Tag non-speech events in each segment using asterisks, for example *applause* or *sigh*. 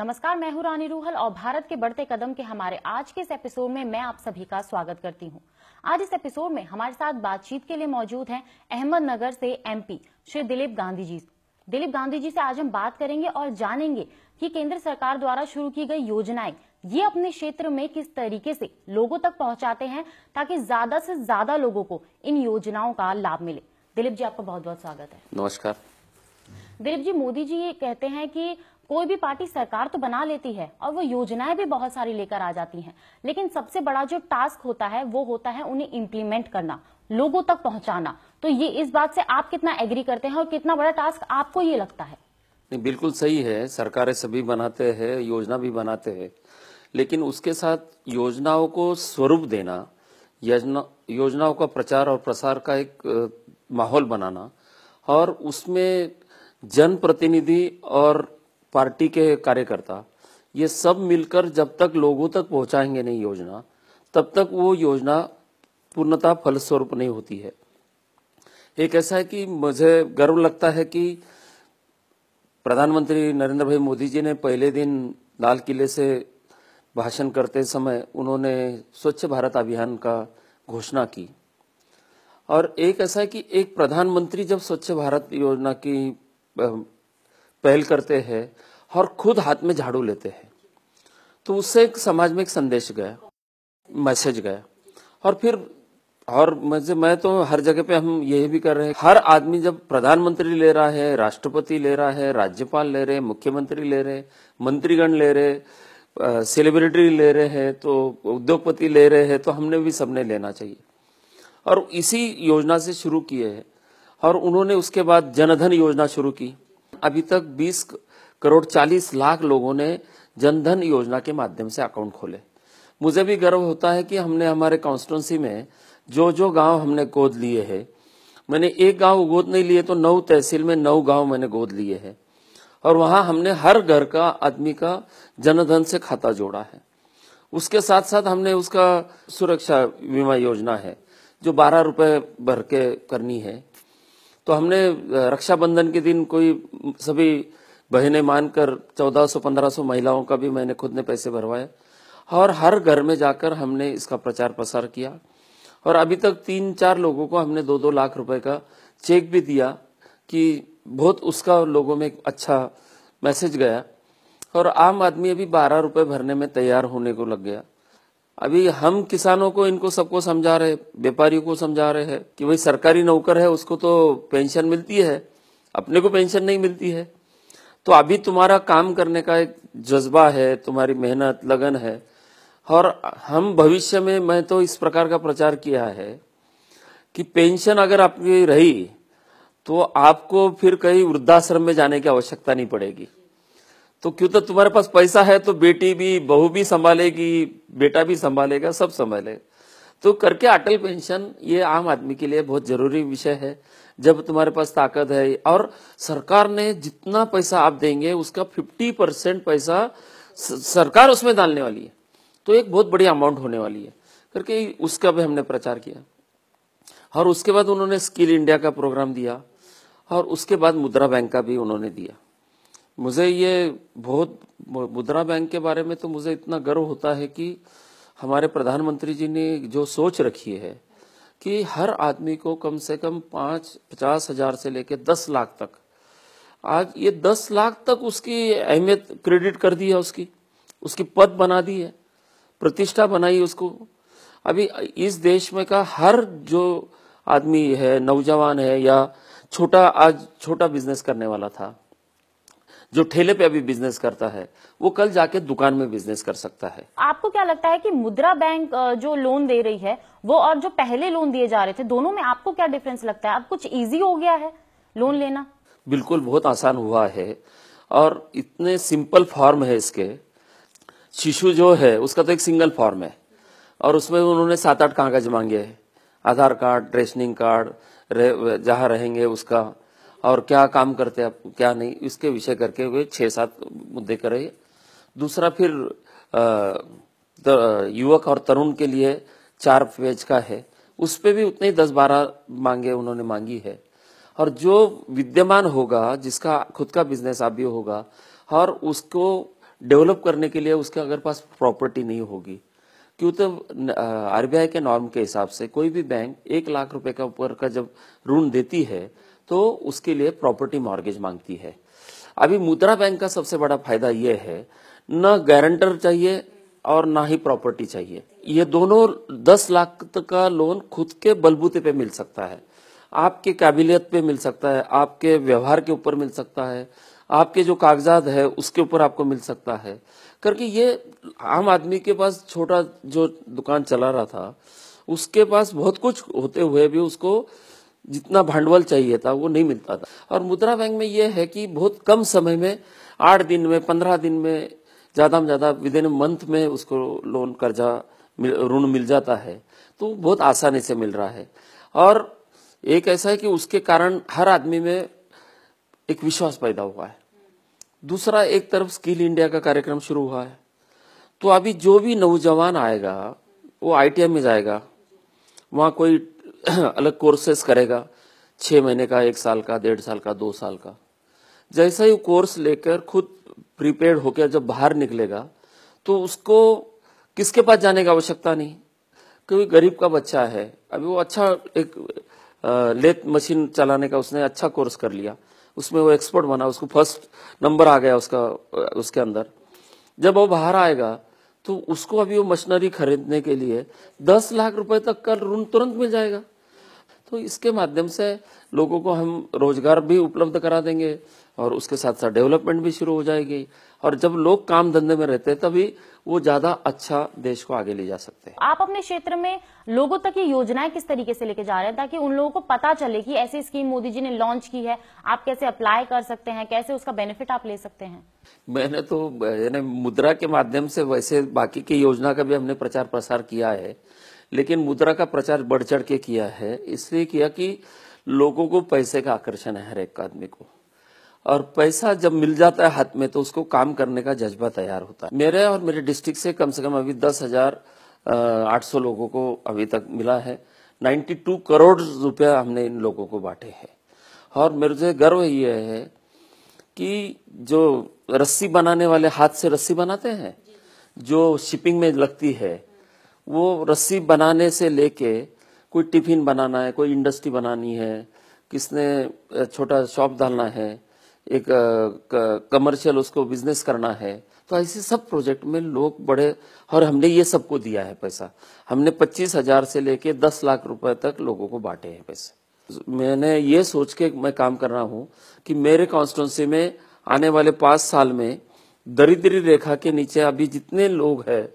नमस्कार मैं हूं रानी रूहल और भारत के बढ़ते कदम के हमारे आज के इस एपिसोड में मैं आप सभी का स्वागत करती हूं। आज इस एपिसोड में हमारे साथ बातचीत के लिए मौजूद हैं अहमदनगर से एमपी श्री दिलीप गांधी जी दिलीप गांधी जी से आज हम बात करेंगे और जानेंगे कि केंद्र सरकार द्वारा शुरू की गई योजनाएं ये अपने क्षेत्र में किस तरीके से लोगों तक पहुंचाते हैं ताकि ज्यादा से ज्यादा लोगों को इन योजनाओं का लाभ मिले दिलीप जी आपका बहुत बहुत स्वागत है नमस्कार दिलीप जी मोदी जी ये कहते हैं कि कोई भी पार्टी सरकार तो बना लेती है और वो योजनाएं भी बहुत सारी लेकर आ जाती हैं लेकिन सबसे बड़ा जो टास्क होता है वो होता है उन्हें इम्प्लीमेंट करना लोगों तक पहुंचाना तो ये इस बात से आप कितना एग्री करते हैं और कितना बड़ा टास्क आपको ये लगता है नहीं बिल्कुल सही है सरकारें सभी बनाते हैं योजना भी बनाते हैं लेकिन उसके साथ योजनाओं को स्वरूप देना योजना योजनाओं का प्रचार और प्रसार का एक माहौल बनाना और उसमें जनप्रतिनिधि और पार्टी के कार्यकर्ता ये सब मिलकर जब तक लोगों तक पहुंचाएंगे नहीं योजना तब तक वो योजना पूर्णतः फलस्वरूप नहीं होती है एक ऐसा है कि मुझे गर्व लगता है कि प्रधानमंत्री नरेंद्र भाई मोदी जी ने पहले दिन लाल किले से भाषण करते समय उन्होंने स्वच्छ भारत अभियान का घोषणा की और एक ऐसा है कि एक प्रधानमंत्री जब स्वच्छ भारत योजना की पहल करते हैं और खुद हाथ में झाड़ू लेते हैं तो उससे एक समाज में एक संदेश गया मैसेज गया और फिर और मुझे मैं तो हर जगह पे हम यही भी कर रहे हैं हर आदमी जब प्रधानमंत्री ले रहा है राष्ट्रपति ले रहा है राज्यपाल ले रहे मुख्यमंत्री ले रहे मंत्रीगण ले रहे सेलिब्रिटी ले रहे हैं तो उद्योगपति ले रहे हैं तो हमने भी सबने लेना चाहिए और इसी योजना से शुरू किए है और उन्होंने उसके बाद जनधन योजना शुरू की अभी तक 20 करोड़ 40 लाख लोगों ने जनधन योजना के माध्यम से अकाउंट खोले मुझे भी गर्व होता है कि हमने हमारे कॉन्स्टिट्यूंसी में जो जो गांव हमने गोद लिए हैं मैंने एक गांव गोद नहीं लिए तो नौ तहसील में नौ गांव मैंने गोद लिए हैं और वहां हमने हर घर का आदमी का जनधन से खाता जोड़ा है उसके साथ साथ हमने उसका सुरक्षा बीमा योजना है जो बारह रुपए भर के करनी है तो हमने रक्षाबंधन के दिन कोई सभी बहनें मानकर 1400-1500 महिलाओं का भी मैंने खुद ने पैसे भरवाए और हर घर में जाकर हमने इसका प्रचार प्रसार किया और अभी तक तीन चार लोगों को हमने दो दो लाख रुपए का चेक भी दिया कि बहुत उसका लोगों में अच्छा मैसेज गया और आम आदमी अभी बारह रुपए भरने में तैयार होने को लग गया अभी हम किसानों को इनको सबको समझा रहे व्यापारियों को समझा रहे हैं कि भाई सरकारी नौकर है उसको तो पेंशन मिलती है अपने को पेंशन नहीं मिलती है तो अभी तुम्हारा काम करने का एक जज्बा है तुम्हारी मेहनत लगन है और हम भविष्य में मैं तो इस प्रकार का प्रचार किया है कि पेंशन अगर आपकी रही तो आपको फिर कहीं वृद्धाश्रम में जाने की आवश्यकता नहीं पड़ेगी तो क्यों तो तुम्हारे पास पैसा है तो बेटी भी बहू भी संभालेगी बेटा भी संभालेगा सब संभालेगा तो करके अटल पेंशन ये आम आदमी के लिए बहुत जरूरी विषय है जब तुम्हारे पास ताकत है और सरकार ने जितना पैसा आप देंगे उसका फिफ्टी परसेंट पैसा सरकार उसमें डालने वाली है तो एक बहुत बड़ी अमाउंट होने वाली है करके उसका भी हमने प्रचार किया और उसके बाद उन्होंने स्किल इंडिया का प्रोग्राम दिया और उसके बाद मुद्रा बैंक का भी उन्होंने दिया मुझे ये बहुत मुद्रा बैंक के बारे में तो मुझे इतना गर्व होता है कि हमारे प्रधानमंत्री जी ने जो सोच रखी है कि हर आदमी को कम से कम पाँच पचास हजार से लेकर दस लाख तक आज ये दस लाख तक उसकी अहमियत क्रेडिट कर दी है उसकी उसकी पद बना दी है प्रतिष्ठा बनाई उसको अभी इस देश में का हर जो आदमी है नौजवान है या छोटा आज छोटा बिजनेस करने वाला था जो ठेले पे अभी बिजनेस करता है वो कल जाके दुकान में बिजनेस कर सकता है आपको क्या लगता है कि मुद्रा बैंक जो लोन दे रही है वो और जो पहले लोन दिए जा रहे थे दोनों में आपको क्या डिफरेंस लगता है अब कुछ ईजी हो गया है लोन लेना बिल्कुल बहुत आसान हुआ है और इतने सिंपल फॉर्म है इसके शिशु जो है उसका तो एक सिंगल फॉर्म है और उसमें उन्होंने सात आठ कागज मांगे हैं आधार कार्ड रेशनिंग कार्ड रह, जहाँ रहेंगे उसका और क्या काम करते आप क्या नहीं इसके विषय करके वे छः सात मुद्दे करे दूसरा फिर युवक और तरुण के लिए चार पेज का है उस पर भी उतने ही दस बारह मांगे उन्होंने मांगी है और जो विद्यमान होगा जिसका खुद का बिजनेस आप भी होगा और उसको डेवलप करने के लिए उसके अगर पास प्रॉपर्टी नहीं होगी क्यों तो आरबीआई के नॉर्म के हिसाब से कोई भी बैंक एक लाख रुपए का ऊपर का जब ऋण देती है तो उसके लिए प्रॉपर्टी मॉर्गेज मांगती है अभी मुद्रा बैंक का सबसे बड़ा फायदा यह है न गारंटर चाहिए और ना ही प्रॉपर्टी चाहिए ये दोनों दस लाख का लोन खुद के बलबूते पे मिल सकता है आपके काबिलियत पे मिल सकता है आपके व्यवहार के ऊपर मिल सकता है आपके जो कागजात है उसके ऊपर आपको मिल सकता है करके ये आम आदमी के पास छोटा जो दुकान चला रहा था उसके पास बहुत कुछ होते हुए भी उसको जितना भांडवल चाहिए था वो नहीं मिलता था और मुद्रा बैंक में ये है कि बहुत कम समय में आठ दिन में पंद्रह दिन में ज़्यादा में ज़्यादा विद इन मंथ में उसको लोन कर्जा ऋण मिल जाता है तो बहुत आसानी से मिल रहा है और एक ऐसा है कि उसके कारण हर आदमी में एक विश्वास पैदा हुआ है दूसरा एक तरफ स्किल इंडिया का कार्यक्रम शुरू हुआ है तो अभी जो भी नौजवान आएगा वो आई में जाएगा वहाँ कोई *clears throat* अलग कोर्सेस करेगा छः महीने का एक साल का डेढ़ साल का दो साल का जैसा ही कोर्स लेकर खुद प्रिपेयर होकर जब बाहर निकलेगा तो उसको किसके पास जाने की आवश्यकता नहीं क्योंकि गरीब का बच्चा है अभी वो अच्छा एक लेथ मशीन चलाने का उसने अच्छा कोर्स कर लिया उसमें वो एक्सपर्ट बना उसको फर्स्ट नंबर आ गया उसका उसके अंदर जब वो बाहर आएगा तो उसको अभी वो मशीनरी खरीदने के लिए दस लाख रुपए तक का ऋण तुरंत मिल जाएगा तो इसके माध्यम से लोगों को हम रोजगार भी उपलब्ध करा देंगे और उसके साथ साथ डेवलपमेंट भी शुरू हो जाएगी और जब लोग काम धंधे में रहते हैं तभी वो ज्यादा अच्छा देश को आगे ले जा सकते हैं आप अपने क्षेत्र में लोगों तक ये योजनाएं किस तरीके से लेके जा रहे हैं ताकि उन लोगों को पता चले कि ऐसी स्कीम मोदी जी ने लॉन्च की है आप कैसे अप्लाई कर सकते हैं कैसे उसका बेनिफिट आप ले सकते हैं मैंने तो यानी मुद्रा के माध्यम से वैसे बाकी की योजना का भी हमने प्रचार प्रसार किया है लेकिन मुद्रा का प्रचार बढ़ चढ़ के किया है इसलिए किया कि लोगों को पैसे का आकर्षण है हर एक आदमी को और पैसा जब मिल जाता है हाथ में तो उसको काम करने का जज्बा तैयार होता है मेरे और मेरे डिस्ट्रिक्ट से कम से कम अभी दस हजार आठ सौ लोगों को अभी तक मिला है नाइन्टी टू करोड़ रुपया हमने इन लोगों को बांटे हैं और मेरे से गर्व यह है कि जो रस्सी बनाने वाले हाथ से रस्सी बनाते हैं जो शिपिंग में लगती है वो रस्सी बनाने से लेके कोई टिफिन बनाना है कोई इंडस्ट्री बनानी है किसने छोटा शॉप डालना है एक कमर्शियल उसको बिजनेस करना है तो ऐसे सब प्रोजेक्ट में लोग बड़े और हमने ये सबको दिया है पैसा हमने पच्चीस हजार से लेके दस लाख रुपए तक लोगों को बांटे हैं पैसे मैंने ये सोच के मैं काम कर रहा हूँ कि मेरे कॉन्स्टिटेंसी में आने वाले पाँच साल में दरिद्री रेखा के नीचे अभी जितने लोग हैं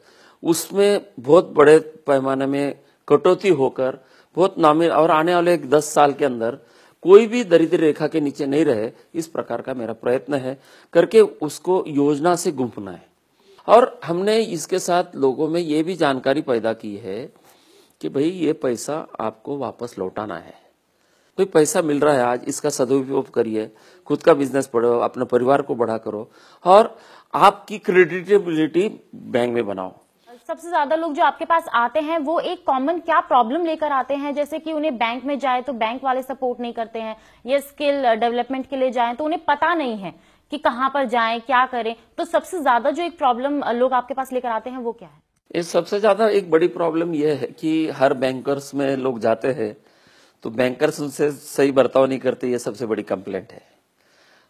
उसमें बहुत बड़े पैमाने में कटौती होकर बहुत नामिल और आने वाले एक दस साल के अंदर कोई भी दरिद्र रेखा के नीचे नहीं रहे इस प्रकार का मेरा प्रयत्न है करके उसको योजना से गुंफना है और हमने इसके साथ लोगों में ये भी जानकारी पैदा की है कि भाई ये पैसा आपको वापस लौटाना है कोई पैसा मिल रहा है आज इसका सदुपयोग करिए खुद का बिजनेस पढ़ो अपने परिवार को बढ़ा करो और आपकी क्रेडिटेबिलिटी बैंक में बनाओ सबसे ज्यादा लोग जो आपके पास आते हैं वो एक कॉमन क्या प्रॉब्लम लेकर आते हैं जैसे कि उन्हें बैंक में जाए तो बैंक वाले सपोर्ट नहीं करते हैं या स्किल डेवलपमेंट uh, के लिए जाए तो उन्हें पता नहीं है कि कहाँ पर जाए क्या करें तो सबसे ज्यादा जो एक प्रॉब्लम uh, लोग आपके पास लेकर आते हैं वो क्या है ये सबसे ज्यादा एक बड़ी प्रॉब्लम यह है कि हर बैंकर्स में लोग जाते हैं तो बैंकर्स उनसे सही बर्ताव नहीं करते ये सबसे बड़ी कंप्लेंट है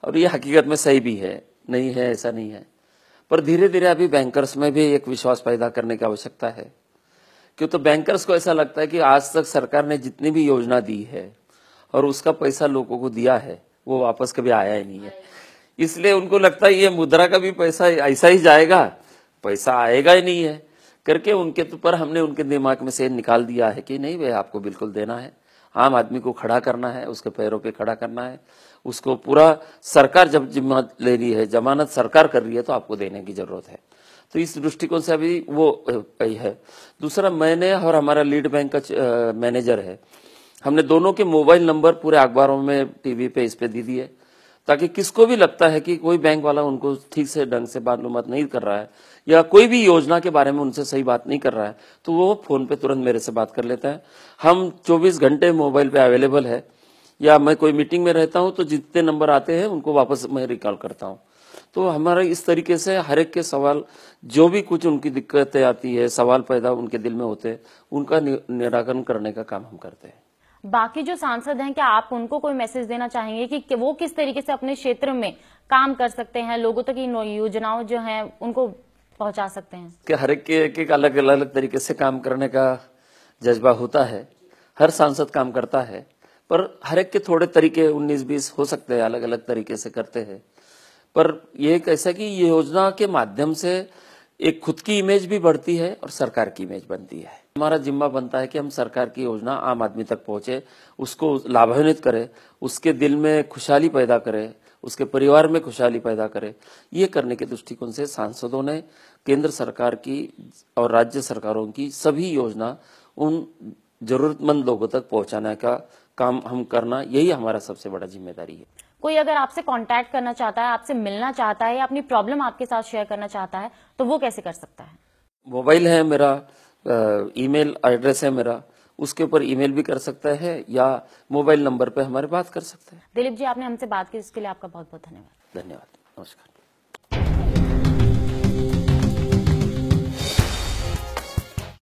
और ये हकीकत में सही भी है नहीं है ऐसा नहीं है पर धीरे धीरे अभी बैंकर्स में भी एक विश्वास पैदा करने की आवश्यकता है क्यों तो बैंकर्स को ऐसा लगता है कि आज तक सरकार ने जितनी भी योजना दी है और उसका पैसा लोगों को दिया है वो वापस कभी आया ही नहीं है इसलिए उनको लगता है ये मुद्रा का भी पैसा ऐसा ही जाएगा पैसा आएगा ही नहीं है करके उनके तो पर हमने उनके दिमाग में से निकाल दिया है कि नहीं भाई आपको बिल्कुल देना है आम आदमी को खड़ा करना है उसके पैरों पे खड़ा करना है उसको पूरा सरकार जब जिम्मा ले रही है जमानत सरकार कर रही है तो आपको देने की जरूरत है तो इस दृष्टिकोण से अभी वो है दूसरा मैंने और हमारा लीड बैंक का मैनेजर है हमने दोनों के मोबाइल नंबर पूरे अखबारों में टीवी पे इस पे दे दिए ताकि किसको भी लगता है कि कोई बैंक वाला उनको ठीक से ढंग से मालूम नहीं कर रहा है या कोई भी योजना के बारे में उनसे सही बात नहीं कर रहा है तो वो फोन पे तुरंत मेरे से बात कर लेता है हम 24 घंटे मोबाइल पे अवेलेबल है या मैं कोई मीटिंग में रहता हूँ तो जितने नंबर आते हैं उनको वापस मैं रिकॉल करता हूँ तो हमारा इस तरीके से हर एक के सवाल जो भी कुछ उनकी दिक्कतें आती है सवाल पैदा उनके दिल में होते हैं उनका निराकरण करने का काम हम करते हैं बाकी जो सांसद हैं क्या आप उनको कोई मैसेज देना चाहेंगे कि वो किस तरीके से अपने क्षेत्र में काम कर सकते हैं लोगों तक इन योजनाओं जो हैं उनको पहुंचा सकते हैं कि हर एक के एक एक अलग अलग तरीके से काम करने का जज्बा होता है हर सांसद काम करता है पर हर एक के थोड़े तरीके 19-20 हो सकते हैं अलग अलग तरीके से करते हैं पर यह कैसा कि ये योजना के माध्यम से एक खुद की इमेज भी बढ़ती है और सरकार की इमेज बनती है हमारा जिम्मा बनता है कि हम सरकार की योजना आम आदमी तक पहुंचे उसको लाभान्वित करें उसके दिल में खुशहाली पैदा करें उसके परिवार में खुशहाली पैदा करे ये करने के दृष्टिकोण से सांसदों ने केंद्र सरकार की और राज्य सरकारों की सभी योजना उन जरूरतमंद लोगों तक पहुंचाने का काम हम करना यही हमारा सबसे बड़ा जिम्मेदारी है कोई अगर आपसे कांटेक्ट करना चाहता है आपसे मिलना चाहता है या अपनी प्रॉब्लम आपके साथ शेयर करना चाहता है तो वो कैसे कर सकता है मोबाइल है मेरा ईमेल एड्रेस है मेरा उसके ऊपर ईमेल भी कर सकता है या मोबाइल नंबर पे हमारे बात कर सकता है दिलीप जी आपने हमसे बात की इसके लिए आपका बहुत बहुत धन्यवाद धन्यवाद नमस्कार